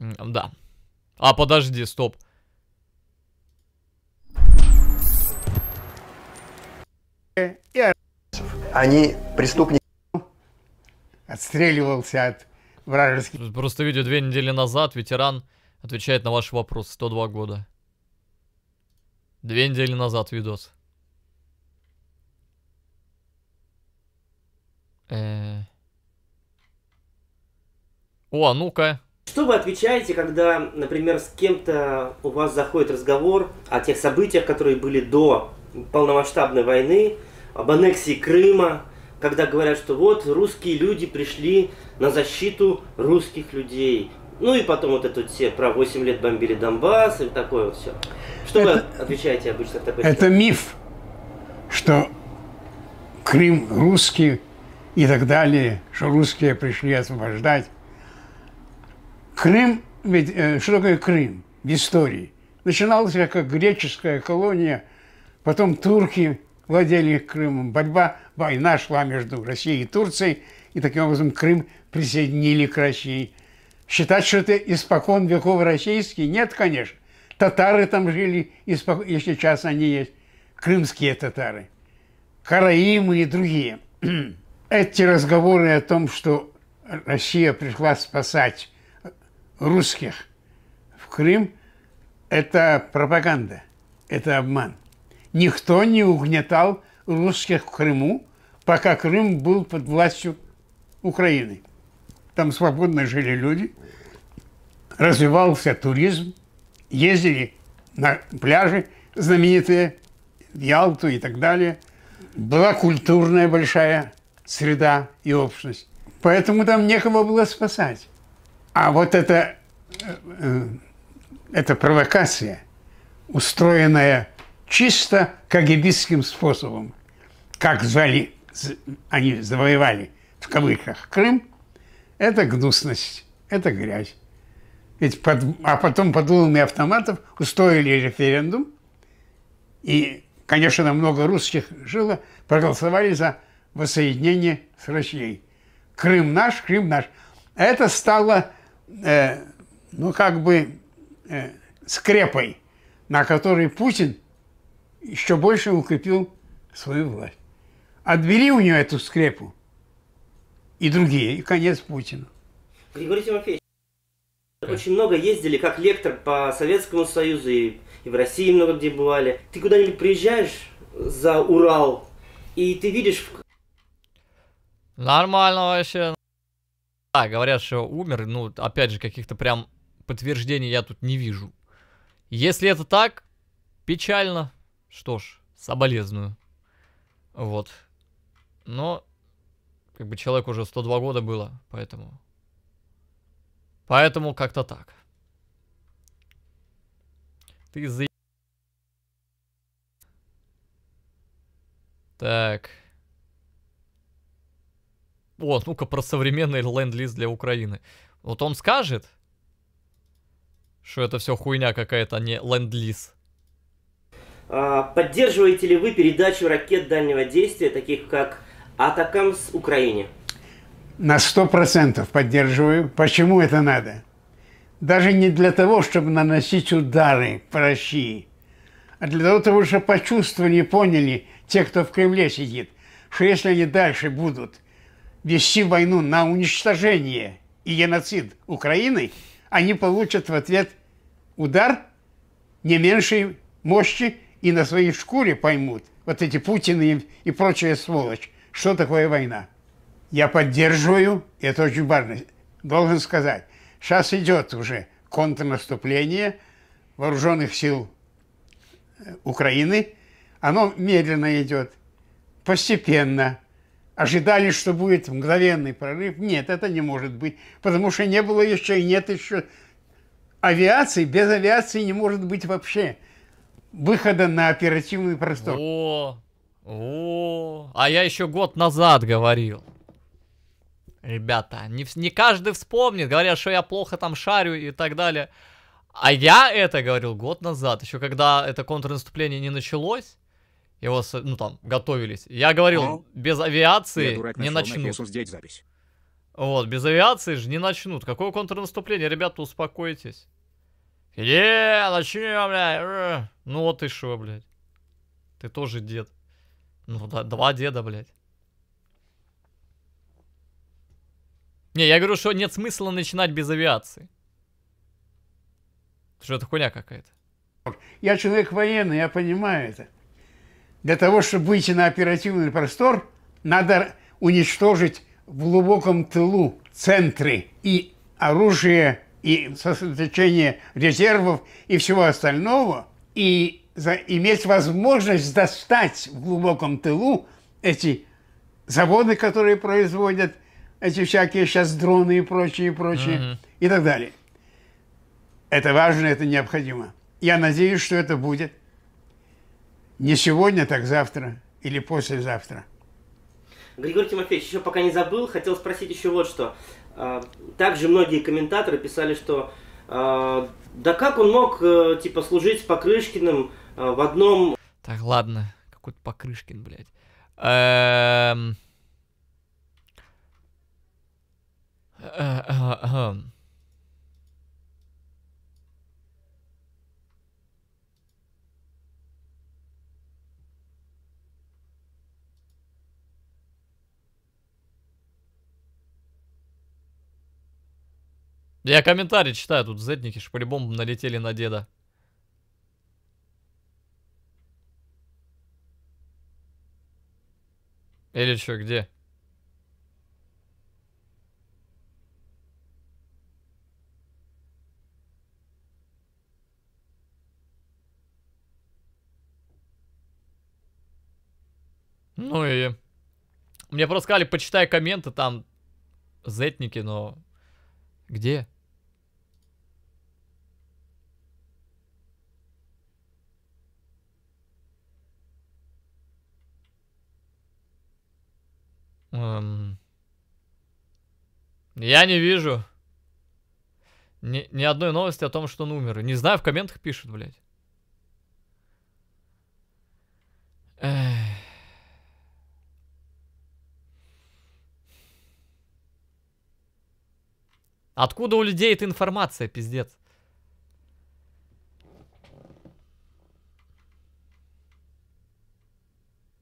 Да. А, подожди, стоп. Они преступники. Отстреливался от вражеских. Просто видео две недели назад. Ветеран отвечает на ваш вопрос. 102 года. Две недели назад видос. Э... О, а ну-ка. Что вы отвечаете, когда, например, с кем-то у вас заходит разговор о тех событиях, которые были до полномасштабной войны, об аннексии Крыма, когда говорят, что вот русские люди пришли на защиту русских людей. Ну и потом вот это все про 8 лет бомбили Донбасс и такое вот все. Что это, вы отвечаете обычно Это ситуации? миф, что Крым русский и так далее, что русские пришли освобождать. Крым, ведь, э, что такое Крым в истории? начиналась как греческая колония, потом турки владели Крымом, борьба, война шла между Россией и Турцией, и таким образом Крым присоединили к России. Считать, что это испокон веков российский? Нет, конечно. Татары там жили, испокон, и сейчас они есть, крымские татары, караимы и другие. Эти разговоры о том, что Россия пришла спасать русских в Крым – это пропаганда, это обман. Никто не угнетал русских в Крыму, пока Крым был под властью Украины. Там свободно жили люди, развивался туризм, ездили на пляжи знаменитые, в Ялту и так далее. Была культурная большая среда и общность. Поэтому там некого было спасать. А вот это, э, э, это провокация, устроенная чисто кагибистским способом, как звали, они завоевали в кавычках Крым, это гнусность, это грязь. Ведь под, а потом под дулами автоматов устроили референдум, и, конечно, много русских жило, проголосовали за воссоединение с Россией. Крым наш, Крым наш. Это стало э, ну, как бы э, скрепой, на которой Путин еще больше укрепил свою власть. Отбери у нее эту скрепу и другие, и конец Путину. Григорий Тимофеевич, да. очень много ездили как лектор по Советскому Союзу и, и в России много где бывали. Ты куда-нибудь приезжаешь за Урал, и ты видишь... Нормально вообще. А, говорят, что умер, ну, опять же, каких-то прям подтверждений я тут не вижу. Если это так, печально. Что ж, соболезную. Вот. Но, как бы человек уже 102 года было, поэтому... Поэтому как-то так. Ты за... Так... О, ну-ка про современный ленд лиз для Украины. Вот он скажет, что это все хуйня какая-то, а не ленд-лиз. А, поддерживаете ли вы передачу ракет дальнего действия, таких как Атакамс Украине? На сто процентов поддерживаю. Почему это надо? Даже не для того, чтобы наносить удары по России, а для того, чтобы почувствовали и поняли те, кто в Кремле сидит, что если они дальше будут – вести войну на уничтожение и геноцид Украины, они получат в ответ удар не меньшей мощи и на своей шкуре поймут, вот эти Путины и прочая сволочь, что такое война. Я поддерживаю, это очень важно, должен сказать, сейчас идет уже контрнаступление вооруженных сил э, Украины, оно медленно идет, постепенно – ожидали, что будет мгновенный прорыв. Нет, это не может быть, потому что не было еще и нет еще авиации. Без авиации не может быть вообще выхода на оперативный простор. О, о, а я еще год назад говорил. Ребята, не, не каждый вспомнит, говорят, что я плохо там шарю и так далее. А я это говорил год назад, еще когда это контрнаступление не началось. Его, ну там, готовились. Я говорил, ну, без авиации не начнут. Сделать запись. Вот, без авиации же не начнут. Какое контрнаступление? Ребята, успокойтесь. Е, начнем, блядь. Э. Ну вот и шо, блядь. Ты тоже дед. Ну да, два деда, блядь. Не, я говорю, что нет смысла начинать без авиации. Что это хуйня какая-то. Я человек военный, я понимаю это. Для того, чтобы выйти на оперативный простор, надо уничтожить в глубоком тылу центры и оружие, и сосредоточение резервов и всего остального, и за, иметь возможность достать в глубоком тылу эти заводы, которые производят эти всякие сейчас дроны и прочее, и прочее, mm-hmm. и так далее. Это важно, это необходимо. Я надеюсь, что это будет. Не сегодня, так завтра или послезавтра. Григорий Тимофеевич, еще пока не забыл, хотел спросить еще вот что. А, также многие комментаторы писали, что а, да как он мог, э, типа, служить с Покрышкиным а, в одном... Так, ладно, какой-то Покрышкин, блядь. Эм. Э, э, эм. Я комментарий читаю, тут зетники ж по-любому налетели на деда. Или что, где? Ну и... Мне просто сказали, почитай комменты, там зетники, но... Где? Эм... Я не вижу ни, ни одной новости о том, что он умер. Не знаю, в комментах пишут, блядь. Откуда у людей эта информация, пиздец?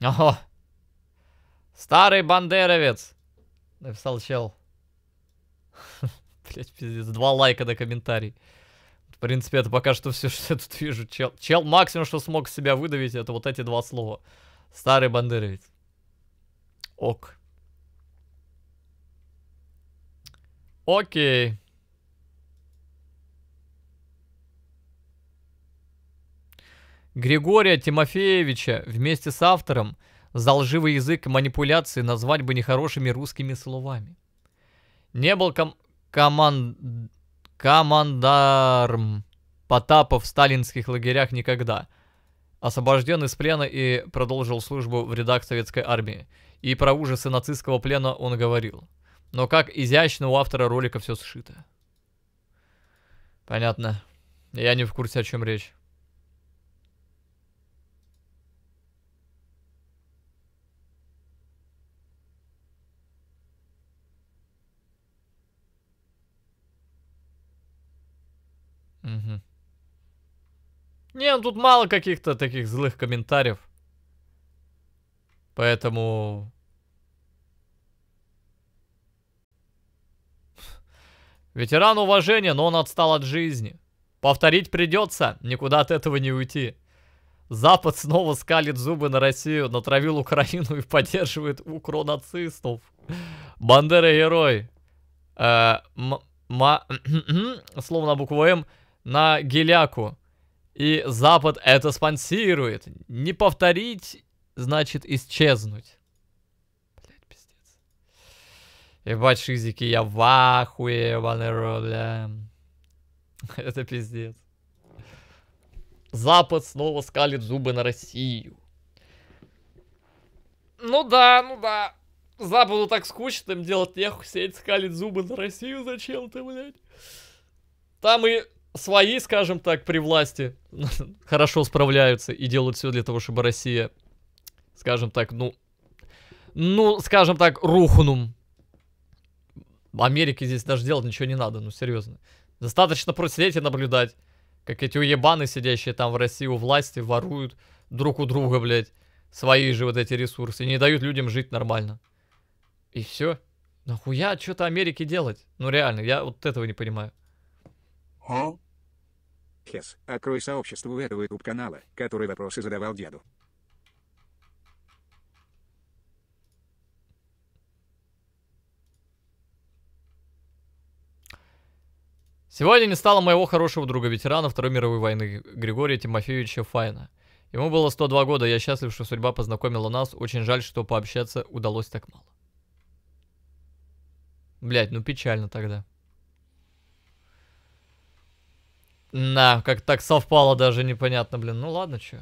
Ага. Старый бандеровец! Написал чел. Блять, пиздец. Два лайка на комментарий. В принципе, это пока что все, что я тут вижу. Чел, чел максимум, что смог себя выдавить, это вот эти два слова. Старый бандеровец. Ок. Окей. Григория Тимофеевича вместе с автором за лживый язык манипуляции назвать бы нехорошими русскими словами. Не был ком коман командарм потапов в сталинских лагерях никогда. Освобожден из плена и продолжил службу в рядах советской армии. И про ужасы нацистского плена он говорил. Но как изящно у автора ролика все сшито. Понятно. Я не в курсе, о чем речь. Не, ну тут мало каких-то таких злых комментариев. Поэтому... Ветеран уважения, но он отстал от жизни. Повторить придется, никуда от этого не уйти. Запад снова скалит зубы на Россию, натравил Украину и поддерживает укронацистов. Бандера герой. Э, м- ма- словно букву М на Геляку. И Запад это спонсирует. Не повторить значит исчезнуть. Блять, пиздец. Ебать, шизики, я в ахуе, ебаный бля. Это пиздец. Запад снова скалит зубы на Россию. Ну да, ну да. Западу так скучно, им делать нехуй, сеть скалит зубы на Россию зачем-то, блядь. Там и свои, скажем так, при власти хорошо справляются и делают все для того, чтобы Россия, скажем так, ну, ну, скажем так, рухнум. Америке здесь даже делать ничего не надо, ну, серьезно. Достаточно просто сидеть и наблюдать, как эти уебаны, сидящие там в России у власти, воруют друг у друга, блядь, свои же вот эти ресурсы и не дают людям жить нормально. И все. Нахуя что-то Америке делать? Ну, реально, я вот этого не понимаю. О? Хес, открой сообщество у этого YouTube-канала, который вопросы задавал деду. Сегодня не стало моего хорошего друга ветерана Второй мировой войны Григория Тимофеевича Файна. Ему было 102 года, я счастлив, что судьба познакомила нас. Очень жаль, что пообщаться удалось так мало. Блять, ну печально тогда. На, как так совпало даже непонятно, блин. Ну ладно, чё.